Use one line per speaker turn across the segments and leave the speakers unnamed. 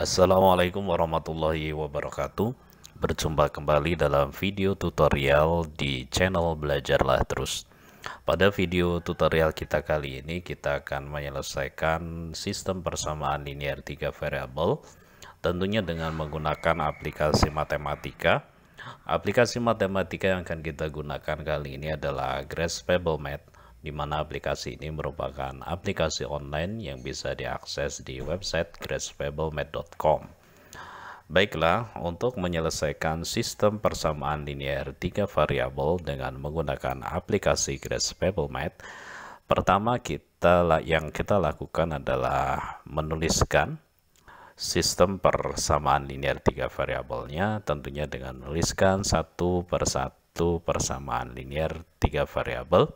Assalamualaikum warahmatullahi wabarakatuh Berjumpa kembali dalam video tutorial di channel Belajarlah Terus Pada video tutorial kita kali ini kita akan menyelesaikan sistem persamaan linear 3 variable Tentunya dengan menggunakan aplikasi matematika Aplikasi matematika yang akan kita gunakan kali ini adalah Grass Pebble Math di mana aplikasi ini merupakan aplikasi online yang bisa diakses di website gracefablemed.com. Baiklah, untuk menyelesaikan sistem persamaan linear tiga variabel dengan menggunakan aplikasi GraceFableMath, pertama kita yang kita lakukan adalah menuliskan sistem persamaan linear tiga variabelnya tentunya dengan menuliskan satu persatu persamaan linear tiga variabel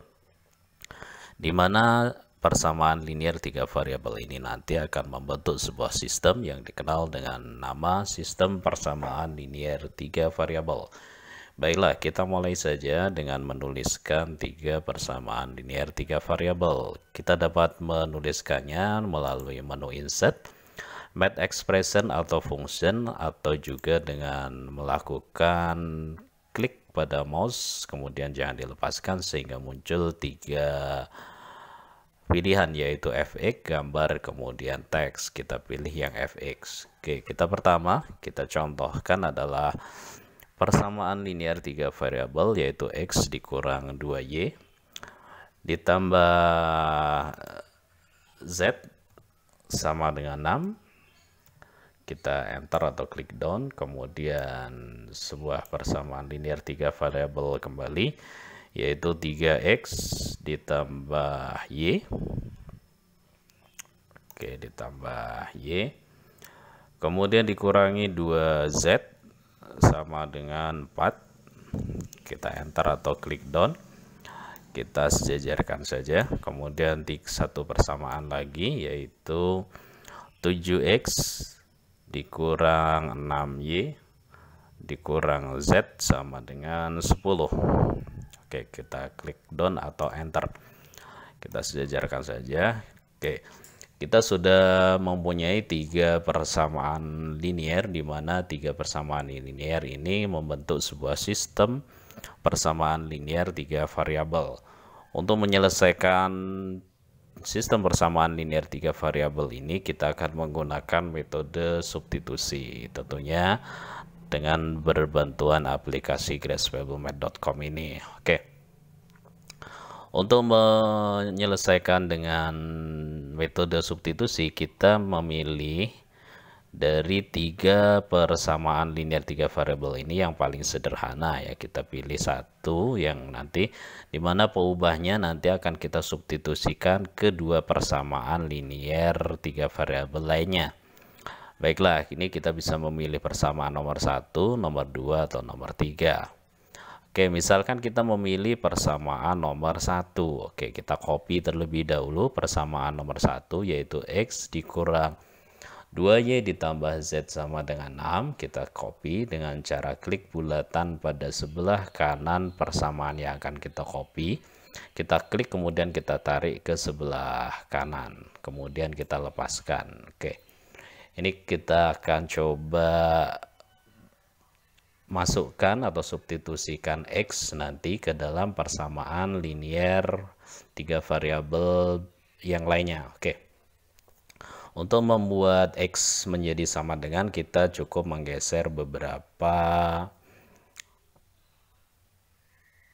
di mana persamaan linear tiga variabel ini nanti akan membentuk sebuah sistem yang dikenal dengan nama sistem persamaan linear tiga variabel. Baiklah, kita mulai saja dengan menuliskan tiga persamaan linear tiga variabel. Kita dapat menuliskannya melalui menu insert, math expression atau function atau juga dengan melakukan pada mouse, kemudian jangan dilepaskan sehingga muncul tiga pilihan yaitu FX, gambar, kemudian teks. Kita pilih yang FX. Oke, kita pertama kita contohkan adalah persamaan linear tiga variabel yaitu X dikurang 2Y ditambah Z sama dengan 6 kita enter atau klik down kemudian sebuah persamaan linear tiga variabel kembali yaitu 3x ditambah y oke ditambah y kemudian dikurangi 2z sama dengan 4 kita enter atau klik down kita sejajarkan saja kemudian di satu persamaan lagi yaitu 7x dikurang 6Y dikurang Z sama dengan 10 Oke kita klik down atau enter kita sejajarkan saja Oke kita sudah mempunyai tiga persamaan linier di mana tiga persamaan linier ini membentuk sebuah sistem persamaan linier tiga variabel untuk menyelesaikan sistem persamaan linear tiga variabel ini kita akan menggunakan metode substitusi tentunya dengan berbantuan aplikasi graspablemat.com ini oke untuk menyelesaikan dengan metode substitusi kita memilih dari tiga persamaan linear tiga variabel ini yang paling sederhana ya kita pilih satu yang nanti dimana peubahnya nanti akan kita substitusikan kedua persamaan linear tiga variabel lainnya baiklah ini kita bisa memilih persamaan nomor satu nomor dua atau nomor tiga Oke, misalkan kita memilih persamaan nomor satu. Oke, kita copy terlebih dahulu persamaan nomor satu yaitu X dikurang 2Y ditambah Z sama dengan 6, kita copy dengan cara klik bulatan pada sebelah kanan persamaan yang akan kita copy. Kita klik kemudian kita tarik ke sebelah kanan, kemudian kita lepaskan. Oke, ini kita akan coba masukkan atau substitusikan X nanti ke dalam persamaan linear tiga variabel yang lainnya. Oke. Untuk membuat X menjadi sama dengan kita cukup menggeser beberapa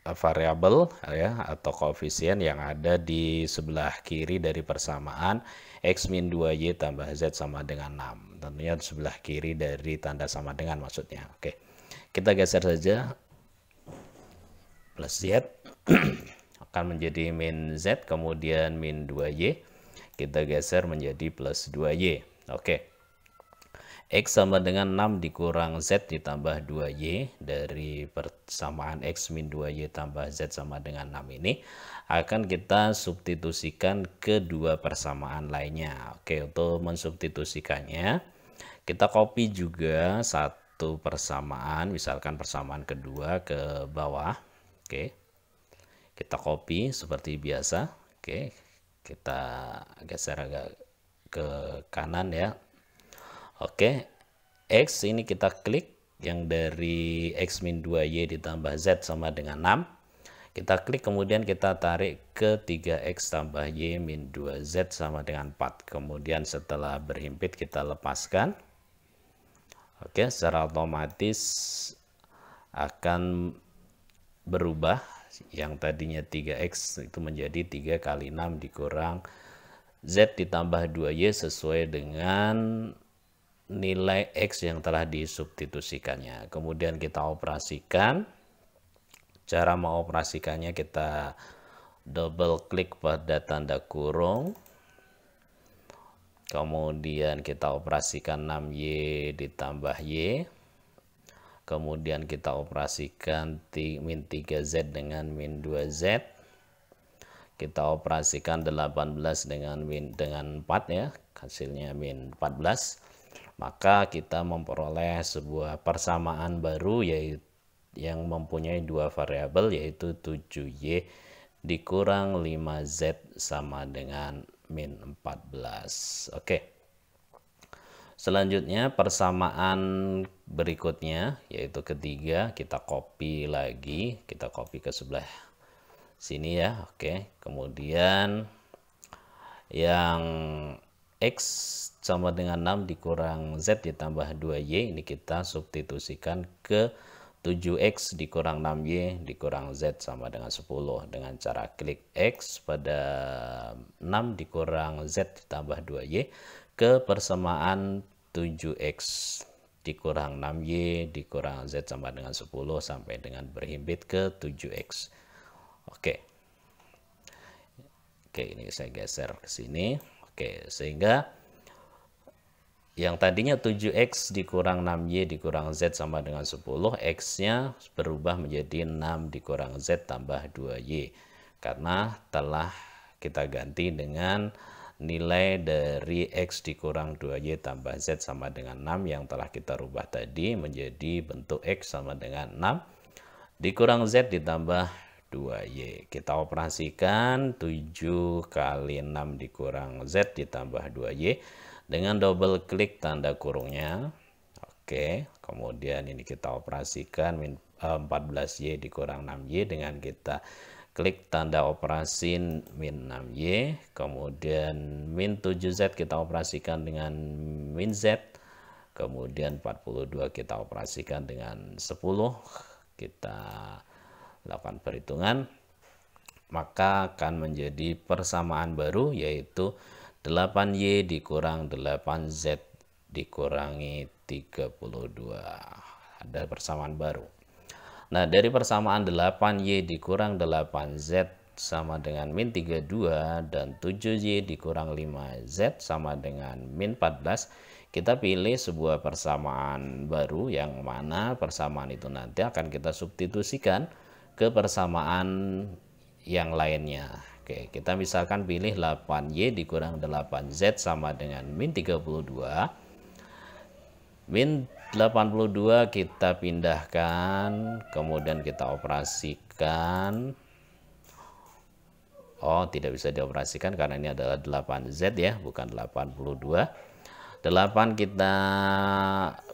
eh, variabel ya atau koefisien yang ada di sebelah kiri dari persamaan x min 2y tambah z sama dengan 6 tentunya di sebelah kiri dari tanda sama dengan maksudnya oke kita geser saja plus z akan menjadi min z kemudian min 2y kita geser menjadi plus 2Y. Oke. X sama dengan 6 dikurang Z ditambah 2Y dari persamaan X min 2Y tambah Z sama dengan 6 ini akan kita substitusikan ke dua persamaan lainnya. Oke, untuk mensubstitusikannya kita copy juga satu persamaan, misalkan persamaan kedua ke bawah. Oke. Kita copy seperti biasa. Oke, kita geser agak ke kanan ya oke X ini kita klik yang dari X min 2Y ditambah Z sama dengan 6 kita klik kemudian kita tarik ke 3X tambah Y min 2Z sama dengan 4 kemudian setelah berhimpit kita lepaskan oke secara otomatis akan berubah yang tadinya 3x itu menjadi 3 kali 6 dikurang z ditambah 2y sesuai dengan nilai x yang telah disubstitusikannya. Kemudian kita operasikan. Cara mengoperasikannya kita double klik pada tanda kurung. Kemudian kita operasikan 6y ditambah y kemudian kita operasikan min 3Z dengan min 2Z kita operasikan 18 dengan min dengan 4 ya hasilnya min 14 maka kita memperoleh sebuah persamaan baru yaitu yang mempunyai dua variabel yaitu 7Y dikurang 5Z sama dengan min 14 oke okay. Selanjutnya persamaan berikutnya yaitu ketiga kita copy lagi, kita copy ke sebelah sini ya. Oke. Kemudian yang X sama dengan 6 dikurang Z ditambah 2Y ini kita substitusikan ke 7X dikurang 6Y dikurang Z sama dengan 10 dengan cara klik X pada 6 dikurang Z ditambah 2Y ke persamaan 7x dikurang 6y dikurang z sama dengan 10 sampai dengan berhimpit ke 7x. Oke. Oke, ini saya geser ke sini. Oke, sehingga yang tadinya 7x dikurang 6y dikurang z sama dengan 10, x-nya berubah menjadi 6 dikurang z tambah 2y. Karena telah kita ganti dengan nilai dari X dikurang 2Y tambah Z sama dengan 6 yang telah kita rubah tadi menjadi bentuk X sama dengan 6 dikurang Z ditambah 2Y. Kita operasikan 7 kali 6 dikurang Z ditambah 2Y dengan double klik tanda kurungnya. Oke, kemudian ini kita operasikan 14Y eh, dikurang 6Y dengan kita klik tanda operasi min 6y kemudian min 7z kita operasikan dengan min z kemudian 42 kita operasikan dengan 10 kita lakukan perhitungan maka akan menjadi persamaan baru yaitu 8y dikurang 8z dikurangi 32 ada persamaan baru Nah, dari persamaan 8Y dikurang 8Z sama dengan min 32 dan 7Y dikurang 5Z sama dengan min 14, kita pilih sebuah persamaan baru yang mana persamaan itu nanti akan kita substitusikan ke persamaan yang lainnya. Oke, kita misalkan pilih 8Y dikurang 8Z sama dengan min 32. Min 82 kita pindahkan, kemudian kita operasikan. Oh, tidak bisa dioperasikan karena ini adalah 8Z ya, bukan 82. 8 kita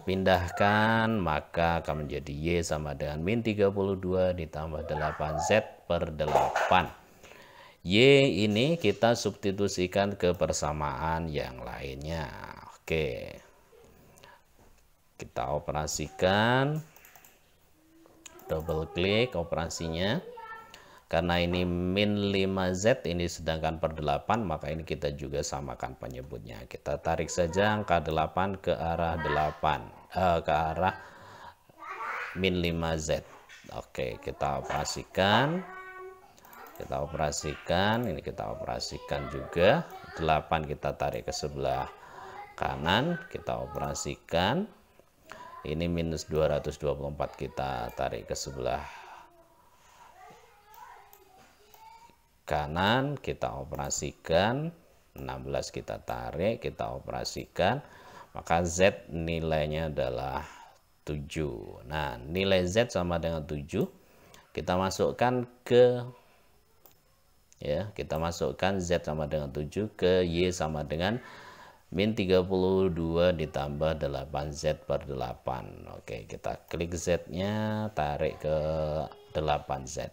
pindahkan maka akan menjadi Y sama dengan min 32 ditambah 8Z per 8. Y ini kita substitusikan ke persamaan yang lainnya. Oke kita operasikan double klik operasinya karena ini min 5Z ini sedangkan per 8 maka ini kita juga samakan penyebutnya kita tarik saja angka 8 ke arah 8 eh, ke arah min 5Z oke kita operasikan kita operasikan ini kita operasikan juga 8 kita tarik ke sebelah kanan kita operasikan ini minus 224 kita tarik ke sebelah kanan kita operasikan 16 kita tarik kita operasikan maka Z nilainya adalah 7 nah nilai Z sama dengan 7 kita masukkan ke ya kita masukkan Z sama dengan 7 ke Y sama dengan min 32 ditambah 8 Z per 8 Oke kita klik Z nya tarik ke 8 Z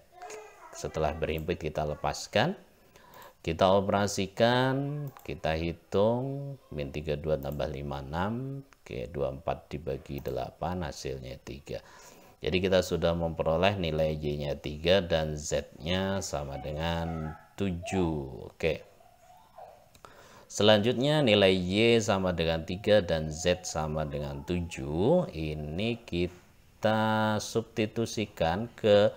setelah berimpit kita lepaskan kita operasikan kita hitung min 32 tambah 56 ke 24 dibagi 8 hasilnya 3 jadi kita sudah memperoleh nilai Y nya 3 dan Z nya sama dengan 7 Oke Selanjutnya nilai Y sama dengan 3 dan Z sama dengan 7. Ini kita substitusikan ke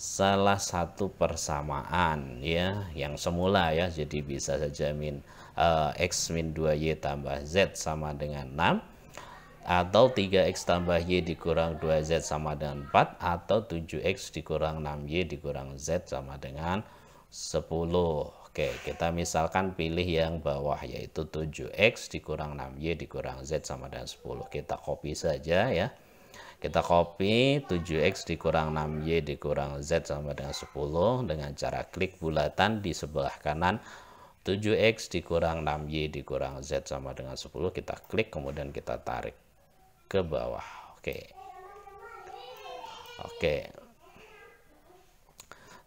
salah satu persamaan ya yang semula ya jadi bisa saja min uh, x min 2y tambah z sama dengan 6 atau 3x tambah y dikurang 2z sama dengan 4 atau 7x dikurang 6y dikurang z sama dengan 10 Oke, kita misalkan pilih yang bawah yaitu 7X dikurang 6Y dikurang Z sama dengan 10. Kita copy saja ya. Kita copy 7X dikurang 6Y dikurang Z sama dengan 10 dengan cara klik bulatan di sebelah kanan 7X dikurang 6Y dikurang Z sama dengan 10. Kita klik kemudian kita tarik ke bawah. Oke. Oke,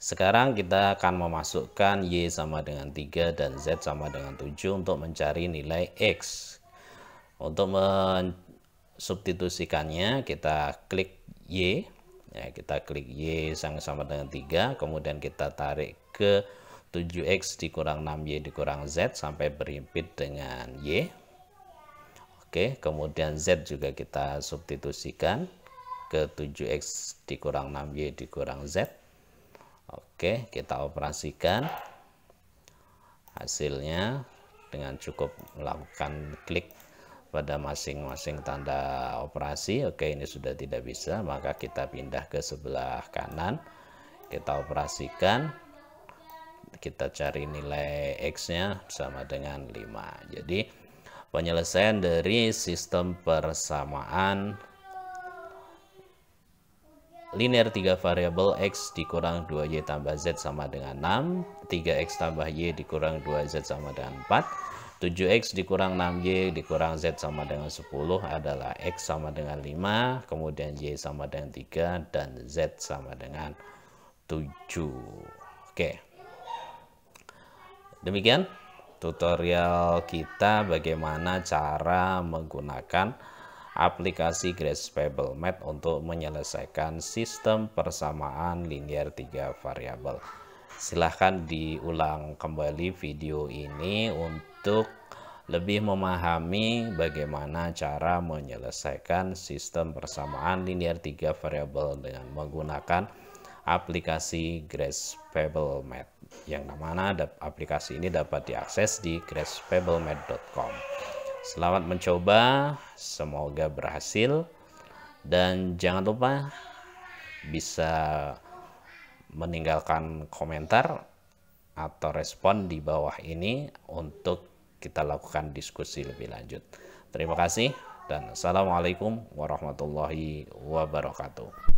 sekarang kita akan memasukkan Y sama dengan 3 dan Z sama dengan 7 untuk mencari nilai X. Untuk mensubstitusikannya kita klik Y. Ya, kita klik Y sama dengan 3, kemudian kita tarik ke 7X dikurang 6Y dikurang Z sampai berimpit dengan Y. Oke, kemudian Z juga kita substitusikan ke 7X dikurang 6Y dikurang Z Oke, kita operasikan hasilnya dengan cukup melakukan klik pada masing-masing tanda operasi. Oke, ini sudah tidak bisa, maka kita pindah ke sebelah kanan. Kita operasikan kita cari nilai X-nya sama dengan 5. Jadi penyelesaian dari sistem persamaan linear 3 variabel X dikurang 2Y tambah Z sama dengan 6, 3X tambah Y dikurang 2Z sama dengan 4, 7X dikurang 6Y dikurang Z sama dengan 10 adalah X sama dengan 5, kemudian Y sama dengan 3, dan Z sama dengan 7. Oke. Demikian tutorial kita bagaimana cara menggunakan aplikasi Graspable Math untuk menyelesaikan sistem persamaan linear tiga variabel. Silahkan diulang kembali video ini untuk lebih memahami bagaimana cara menyelesaikan sistem persamaan linear tiga variabel dengan menggunakan aplikasi Graspable Math yang mana aplikasi ini dapat diakses di graspablemath.com. Selamat mencoba, semoga berhasil dan jangan lupa bisa meninggalkan komentar atau respon di bawah ini untuk kita lakukan diskusi lebih lanjut. Terima kasih dan assalamualaikum warahmatullahi wabarakatuh.